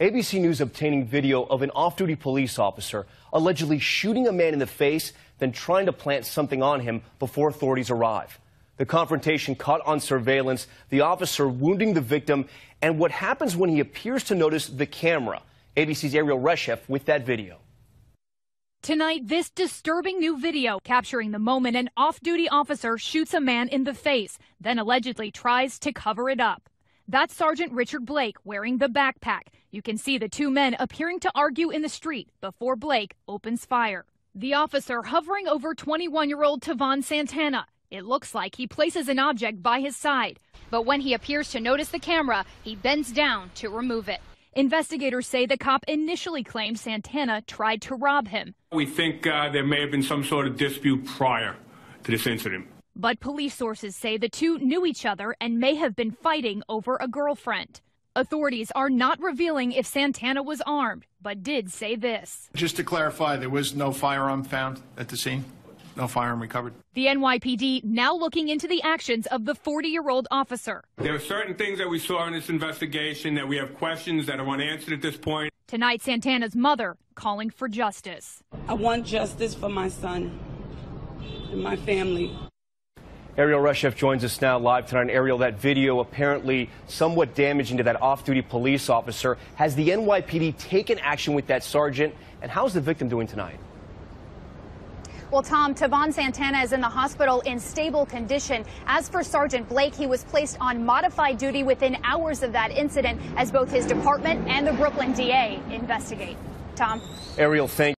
ABC News obtaining video of an off duty police officer allegedly shooting a man in the face, then trying to plant something on him before authorities arrive. The confrontation caught on surveillance, the officer wounding the victim, and what happens when he appears to notice the camera. ABC's Ariel Reshef with that video. Tonight, this disturbing new video capturing the moment an off duty officer shoots a man in the face, then allegedly tries to cover it up. That's Sergeant Richard Blake wearing the backpack you can see the two men appearing to argue in the street before Blake opens fire. The officer hovering over 21 year old Tavon Santana. It looks like he places an object by his side, but when he appears to notice the camera, he bends down to remove it. Investigators say the cop initially claimed Santana tried to rob him. We think uh, there may have been some sort of dispute prior to this incident. But police sources say the two knew each other and may have been fighting over a girlfriend. Authorities are not revealing if Santana was armed, but did say this. Just to clarify, there was no firearm found at the scene? No firearm recovered. The NYPD now looking into the actions of the 40 year old officer. There are certain things that we saw in this investigation that we have questions that are unanswered at this point. Tonight, Santana's mother calling for justice. I want justice for my son and my family. Ariel Reshef joins us now live tonight. And Ariel, that video apparently somewhat damaging to that off-duty police officer. Has the NYPD taken action with that sergeant? And how's the victim doing tonight? Well, Tom, Tavon Santana is in the hospital in stable condition. As for Sergeant Blake, he was placed on modified duty within hours of that incident as both his department and the Brooklyn DA investigate. Tom. Ariel, thank